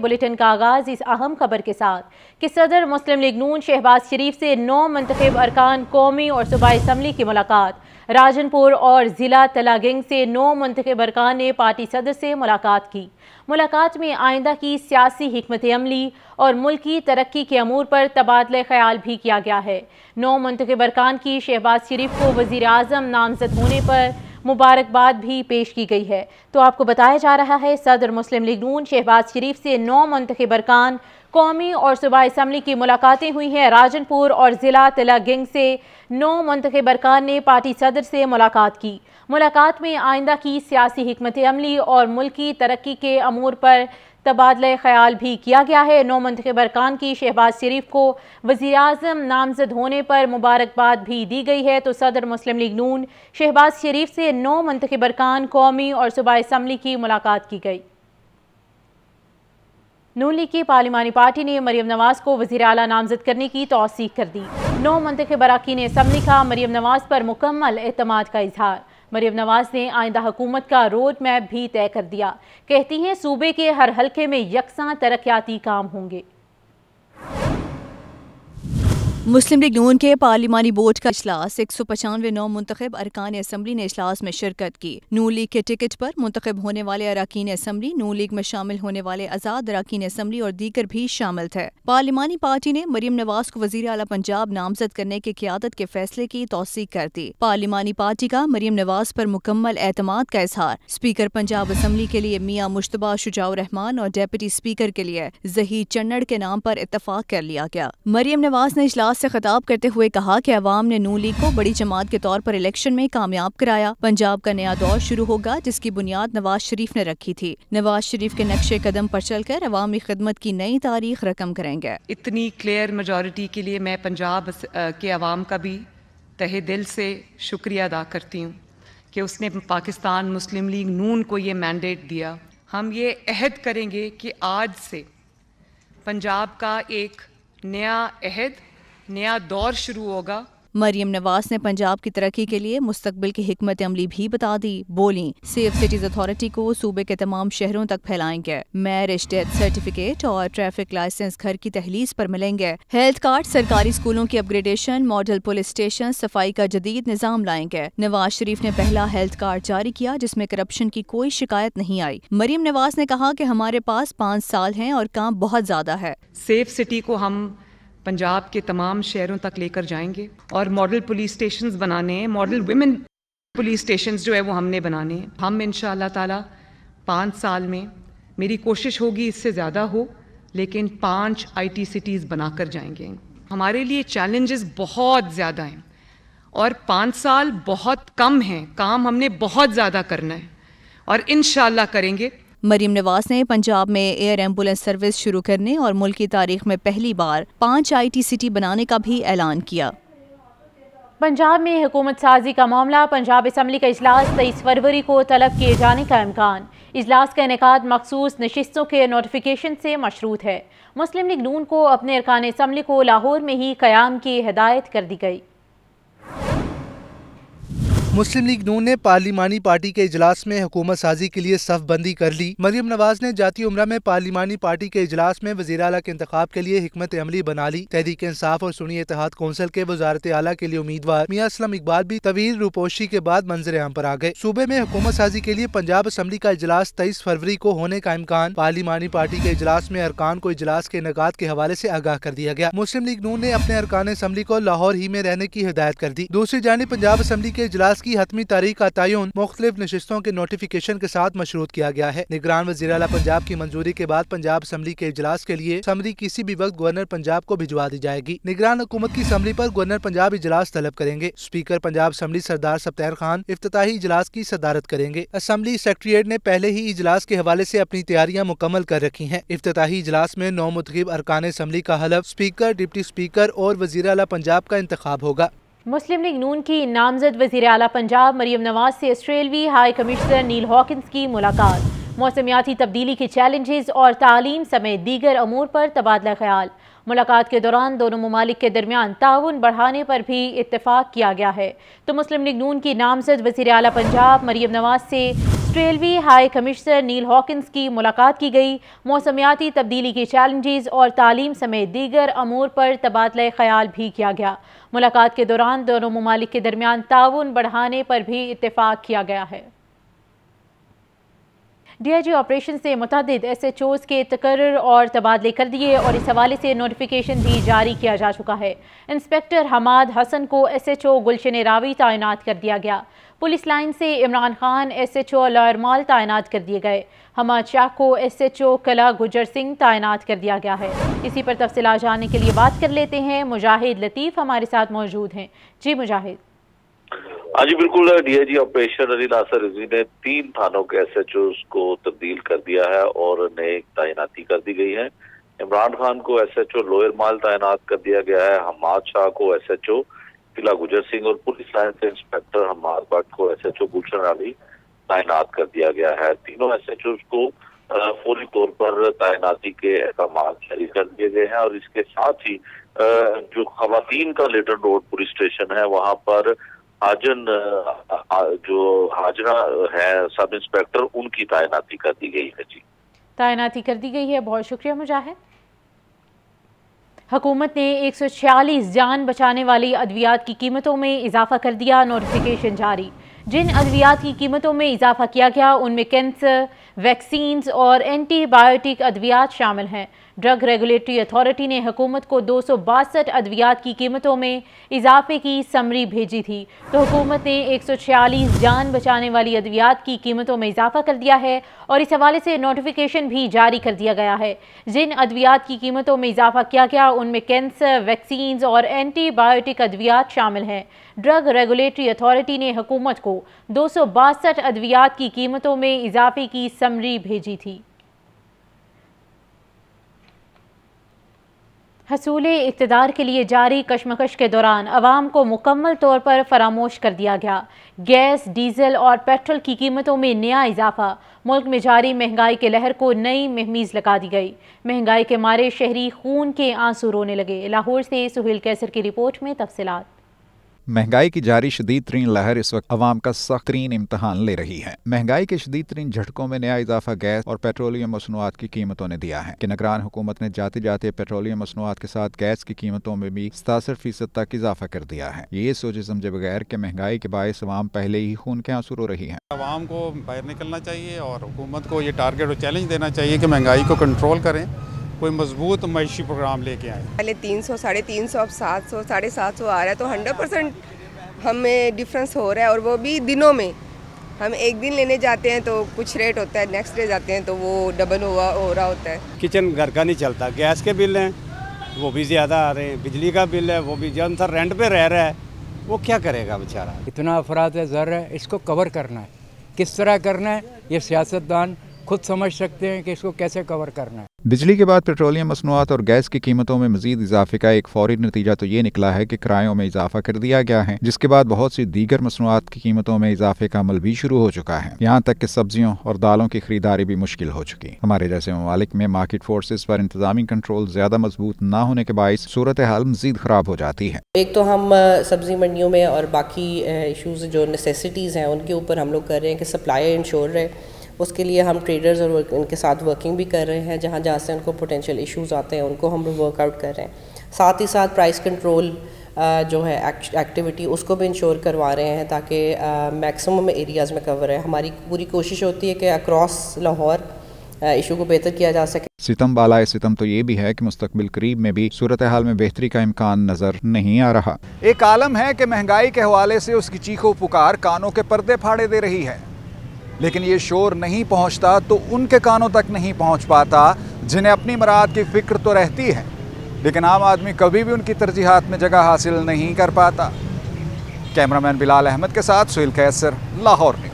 bulletin का आगाज इस अहम खबर के साथ कि सदर मुस्लिम लीग नून शहबाज शरीफ से नौ मंतखब अरकान कौमी और सूबाई इसम्बली की मुलाकात राजनपुर और ज़िला तलागिंग से नौ मंतखब अरकान ने पार्टी सदर से मुलाकात की मुलाकात में आइंदा की सियासी हमत अमली और मुल्क की तरक्की के अमूर पर तबादला ख्याल भी किया गया है नौ मंतखब अरकान की शहबाज शरीफ को वज़ी अजम नामजद होने पर मुबारकबाद भी पेश की गई है तो आपको बताया जा रहा है सदर मुस्लिम लीग नून शहबाज शरीफ से नौ मंतखब अरकान कौमी और सूबा इसम्बली की मुलाकातें हुई हैं राजनपुर और ज़िला तिला गेंग से नौ मंतखब अरकान ने पार्टी सदर से मुलाकात की मुलाकात में आइंदा की सियासी हमत अमली और मुल्की तरक्की के अमूर पर तबादला ख्याल भी किया गया है नौ मंतब अरकान की शहबाज शरीफ को वज़ी अजम नामजद होने पर मुबारकबाद भी दी गई है तो सदर मुस्लिम लीग नून शहबाज शरीफ से नौ मंतब अरकान कौमी और सूबा इसम्बली की मुलाकात की गई नून लीग की पार्लिमानी पार्टी ने मरीम नवाज को वजी अला नामजद करने की तोसीक कर दी नौ मंतब अरकान इसम्बली का मरीम नवाज पर मुकम्मल अतमाद का इजहार मरीम नवाज ने आइंदा हुकूमत का रोड मैप भी तय कर दिया कहती हैं सूबे के हर हल्के में यकसा तरक्याती काम होंगे मुस्लिम लीग नून के पार्लिमानी बोर्ड का अजलास एक सौ पचानवे नौ मुंतब अरकान असम्बली ने अजलास में शिरकत की नू लीग के टिकट पर मुंतब होने वाले अरकान असम्बली नू लीग में शामिल होने वाले आजाद अरकान असम्बली और दीगर भी शामिल थे पार्लिमानी पार्टी ने मरीम नवाज को वजीर अला पंजाब नामजद करने के क्यादत के फैसले की तोसीक कर दी पार्लिमानी पार्टी का मरीम नवाज पर मुकम्मल एतम का इजहार स्पीकर पंजाब असम्बली के लिए मियाँ मुशतबा शुजाउ रहमान और डेप्टी स्पीकर के लिए जहीर चन्नड़ के नाम पर इतफाक कर लिया गया मरीम नवाज ने अजलास अजलास से खिताब करते हुए कहा कि अवाम ने नू लीग को बड़ी जमात के तौर पर इलेक्शन में कामयाब कराया पंजाब का नया दौर शुरू होगा जिसकी बुनियाद नवाज शरीफ ने रखी थी नवाज शरीफ के नक्शे कदम पर चलकर अवामी खदमत की नई तारीख रकम करेंगे इतनी क्लियर मेजोरिटी के लिए मैं पंजाब के अवाम का भी तहे दिल से शुक्रिया अदा करती हूँ कि उसने पाकिस्तान मुस्लिम लीग नून को ये मैंडेट दिया हम ये अहद करेंगे कि आज से पंजाब का एक नया अहद नया दौर शुरू होगा मरियम नवाज ने पंजाब की तरक्की के लिए मुस्तबिल की हमत अमली भी बता दी बोली सेफ सिटीज अथॉरिटी को सूबे के तमाम शहरों तक फैलाएंगे मैरिज डेथ सर्टिफिकेट और ट्रैफिक लाइसेंस घर की तहलीस पर मिलेंगे हेल्थ कार्ड सरकारी स्कूलों की अपग्रेडेशन मॉडल पुलिस स्टेशन सफाई का जदीद निजाम लाएंगे नवाज शरीफ ने पहला हेल्थ कार्ड जारी किया जिसमे करप्शन की कोई शिकायत नहीं आई मरियम नवाज ने कहा की हमारे पास पाँच साल है और काम बहुत ज्यादा है सेफ सिटी को हम पंजाब के तमाम शहरों तक लेकर जाएंगे और मॉडल पुलिस स्टेशन बनाने हैं मॉडल वुमेन पुलिस स्टेशन जो है वो हमने बनाने हैं हम इन ताला पाँच साल में मेरी कोशिश होगी इससे ज़्यादा हो लेकिन पाँच आईटी सिटीज़ बनाकर जाएंगे हमारे लिए चैलेंजेस बहुत ज़्यादा हैं और पाँच साल बहुत कम हैं काम हमने बहुत ज़्यादा करना है और इन करेंगे मरीम नवाज ने पंजाब में एयर एम्बुलेंस सर्विस शुरू करने और मुल्क की तारीख में पहली बार पाँच आई टी सिटी बनाने का भी ऐलान किया पंजाब में हुकूमत साजी का मामला पंजाब इसम्बली का अजलास तेईस फरवरी को तलब किए जाने का इम्कान इजलास का इनका मखसूस नशस्तों के नोटिफिकेशन से मशरूत है मुस्लिम लीग नून को अपने अरकान इसम्बली को लाहौर में ही क़्याम की हदायत कर दी गई मुस्लिम लीग नून ने पार्लिमानी पार्टी के इजलास में हुकूमत साजी के लिए सफबंदी कर ली मरियम नवाज ने जाती उम्र में पार्लिमानी पार्टी के इजलास में वजी अला के इंतबाब के लिए हमत अमली बना ली तहरीक इंसाफ और सुनी इतिहाद कौंसिल के वजारत अला के लिए उम्मीदवार मियाँ असलम इकबाल भी तवील रूपोशी के बाद मंजर आम पर आ गए सूबे में हुकूमत साजी के लिए पंजाब असम्बली का इजलास तेईस फरवरी को होने का इम्कान पार्लिमानी पार्टी के इजलास में अरकान को इजलास के इनका के हवाले ऐसी आगाह कर दिया गया मुस्लिम लीग नून ने अपने अरकान असम्बली को लाहौर ही में रहने की हिदायत कर दी दूसरी जानी पंजाब असम्बली के इजलास इसकी हतमी तारीख का तयन मुख्तलिफ नशस्तों के नोटिफिकेशन के साथ मशरूत किया गया है निगरान वजी अला पंजाब की मंजूरी के बाद पंजाब असम्बली के इजलास के लिए समरी किसी भी वक्त गवर्नर पंजाब को भिजवा दी जाएगी निगरान हुकूमत की समरी आरोप गवर्नर पंजाब इजलास तलब करेंगे स्पीकर पंजाब असम्बली सरदार सप्तार खान अफ्ताही इजलास की सदारत करेंगे असम्बली सेक्रेटरीट ने पहले ही इजलास के हवाले ऐसी अपनी तैयारियाँ मुकम्मल कर रखी है अफ्ताही इजलास में नौ मुतब अरकान असम्बली का हलफ स्पीकर डिप्टी स्पीकर और वजी अला पंजाब का इंतजाम होगा मुस्लिम लीग नून की नामजद वजीर अला पंजाब मरीम नवाज से ऑस्ट्रेलवी हाई कमिश्नर नील हॉकिंस की मुलाकात मौसमियाती तब्दीली के चैलेंजेस और तालीम समेत दीगर अमूर पर तबादला ख्याल मुलाकात के दौरान दोनों ममालिक के दरमियान ताउन बढ़ाने पर भी इतफाक़ किया गया है तो मुस्लिम लीग नून की नामजद वजी अली पंजाब मरीम नवाज से ट्रेलवी हाई कमिश्नर नील हॉकिंस की मुलाकात की गई मौसमियाती तब्दीली के चैलेंजेस और तालीम समेत दीगर अमूर पर तबादला ख्याल भी किया गया मुलाकात के दौरान दोनों ममालिक के दरमियान ताउन बढ़ाने पर भी इतफाक़ किया गया है डीआईजी ऑपरेशन से मुतद एस एच ओज़ के तकर और तबादले कर दिए और इस हवाले से नोटिफिकेशन भी जारी किया जा चुका है इंस्पेक्टर हमाद हसन को S H O Gulshan Ravi तैनात कर दिया गया पुलिस लाइन से Imran Khan S H O Lower Mall तैनात कर दिए गए हमाद शाह को एस एच ओ कला गुजर सिंह तैनात कर दिया गया है इसी पर तफसला जानने के लिए बात कर लेते हैं मुजाहिद लतीफ़ हमारे साथ मौजूद हैं जी मुजाहिद हाँ जी बिल्कुल डीआईजी ऑपरेशन अली नासर रिजी ने तीन थानों के एस एच को तब्दील कर दिया है और नए तैनाती कर दी गई है इमरान खान को S H O Lower Mall तैनात कर दिया गया है हमाद शाह को एस एच ओ किला गुजर सिंह और पुलिस लाइन से इंस्पेक्टर हमाद भट्ट को S H O Gulshan Ali तैनात कर दिया गया है तीनों एस एच को फौरी तौर पर तैनाती के अहकाम जारी कर दिए गए हैं और इसके साथ ही जो खातन का लेटर रोड पुलिस स्टेशन है वहाँ पर हाजन जो हाजरा है सब इंस्पेक्टर उनकी तैनाती कर दी गई है जी तैनाती कर दी गई है बहुत शुक्रिया मुजाहिद हुकूमत ने एक सौ छियालीस जान बचाने वाली अद्वियात की कीमतों में इजाफा कर दिया नोटिफिकेशन जारी जिन अद्वियात की कीमतों में इजाफा किया गया उनमें कैंसर वैक्सीन और एंटीबायोटिक अद्वियात शामिल हैं ड्रग रेगुलेटरी अथॉरिटी ने हुकूमत को दो सौ बासठ अद्वियात की कीमतों में इजाफे की समरी भेजी थी तो हुकूमत ने एक सौ छियालीस जान बचाने वाली अद्वियात की कीमतों में इजाफा कर दिया है और इस हवाले से नोटिफिकेशन भी जारी कर दिया गया है जिन अद्वियात की कीमतों में इजाफा किया गया उनमें कैंसर वैक्सीन और एंटीबायोटिक अद्वियात शामिल हैं ड्रग रेगुलेटरी अथॉरिटी ने हुकूमत को दो सौ बासठ अद्वियात की कीमतों में इजाफे की समरी भेजी थी हसूल इकतदार के लिए जारी कशमकश के दौरान आवाम को मुकम्मल तौर पर फरामोश कर दिया गया गैस डीजल और पेट्रोल की कीमतों में नया इजाफा मुल्क में जारी महंगाई के लहर को नई महमीज़ लगा दी गई महंगाई के मारे शहरी खून के आंसू रोने लगे लाहौर से सुहेल कैसर की रिपोर्ट में तफसलत महंगाई की जारी शदीद तरीन लहर इस वक्त आवाम का सख्त तरीन इम्तहान ले रही है महंगाई के शदीद तरीन झटकों में नया इजाफा गैस और पेट्रोलियम मसनूआत की कीमतों ने दिया है कि नगरान हुकूमत ने जाते जाते पेट्रोलियम मसनूआत के साथ गैस की कीमतों में भी सतासठ फीसद तक इजाफा कर दिया है ये सोचे समझे बगैर की महंगाई के बायस आवाम पहले ही खून के आंसू रो रही है आवाम को बाहर निकलना चाहिए और हुकूमत को ये टारगेट और चैलेंज देना चाहिए कि महंगाई को कंट्रोल करें कोई मजबूत मैशी प्रोग्राम लेके आए पहले तीन सौ साढ़े तीन सौ अब सात सौ साढ़े सात सौ आ रहा है तो हंड्रेड परसेंट हमें डिफरेंस हो रहा है और वो भी दिनों में हम एक दिन लेने जाते हैं तो कुछ रेट होता है नेक्स्ट डे जाते हैं तो वो डबल हुआ हो रहा होता है किचन घर का नहीं चलता गैस के बिल हैं वो भी ज़्यादा आ रहे हैं बिजली का बिल है वो भी जन सर रेंट पर रह रहा है वो क्या करेगा बेचारा इतना है ज़र है इसको कवर करना है किस तरह करना है ये सियासतदान खुद समझ सकते हैं कि इसको कैसे कवर करना है बिजली के बाद पेट्रोलियम मसनूआत और गैस की कीमतों में मजीद इजाफे का एक फौरी नतीजा तो ये निकला है कि किरायों में इजाफा कर दिया गया है जिसके बाद बहुत सी दीगर मसनूआत की कीमतों में इजाफे का अमल भी शुरू हो चुका है यहाँ तक कि सब्जियों और दालों की खरीदारी भी मुश्किल हो चुकी हमारे जैसे ममालिक में मार्केट फोर्सेज पर इंतजामी कंट्रोल ज्यादा मजबूत न होने के बायस सूरत हाल मजीद खराब हो जाती है एक तो हम सब्जी मंडियों में और बाकी इशूज़ जो नेसेसिटीज़ हैं उनके ऊपर हम लोग कर रहे हैं कि सप्लाई इंश्योर रहे उसके लिए हम ट्रेडर्स और उनके साथ वर्किंग भी कर रहे हैं जहाँ जहाँ से उनको पोटेंशियल इश्यूज आते हैं उनको हम वर्कआउट कर रहे हैं साथ ही साथ प्राइस कंट्रोल जो है एक्टिविटी उसको भी इंश्योर करवा रहे हैं ताकि मैक्सिमम एरियाज़ में कवर है हमारी पूरी कोशिश होती है कि अक्रॉस लाहौर इशू को बेहतर किया जा सके सितम बाला सितम तो ये भी है कि मुस्तबिल करीब में भी सूरत हाल में बेहतरी का इम्कान नज़र नहीं आ रहा एक आलम है कि महंगाई के हवाले से उसकी चीखों पुकार कानों के पर्दे फाड़े दे रही है लेकिन ये शोर नहीं पहुंचता तो उनके कानों तक नहीं पहुंच पाता जिन्हें अपनी मराद की फ़िक्र तो रहती है लेकिन आम आदमी कभी भी उनकी तरजीहत में जगह हासिल नहीं कर पाता कैमरामैन बिलाल अहमद के साथ सुहेल कैसर लाहौर